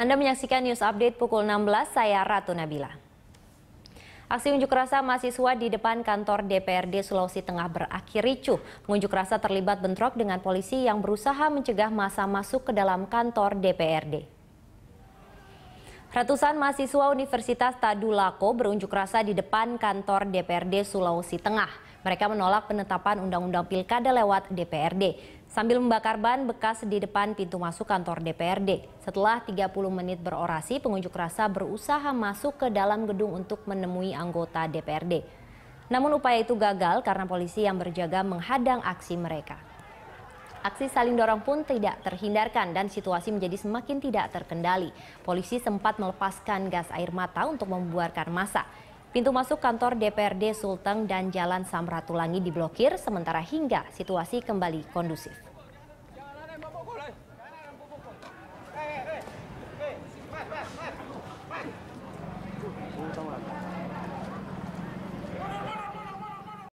Anda menyaksikan news update pukul 16, saya Ratu Nabila. Aksi unjuk rasa mahasiswa di depan kantor DPRD Sulawesi Tengah berakhir ricuh. Unjuk rasa terlibat bentrok dengan polisi yang berusaha mencegah masa masuk ke dalam kantor DPRD. Ratusan mahasiswa Universitas Tadulako berunjuk rasa di depan kantor DPRD Sulawesi Tengah. Mereka menolak penetapan Undang-Undang Pilkada lewat DPRD sambil membakar ban bekas di depan pintu masuk kantor DPRD. Setelah 30 menit berorasi, pengunjuk rasa berusaha masuk ke dalam gedung untuk menemui anggota DPRD. Namun upaya itu gagal karena polisi yang berjaga menghadang aksi mereka. Aksi saling dorong pun tidak terhindarkan dan situasi menjadi semakin tidak terkendali. Polisi sempat melepaskan gas air mata untuk membuarkan massa. Pintu masuk kantor DPRD Sulteng dan Jalan Samratulangi diblokir sementara hingga situasi kembali kondusif.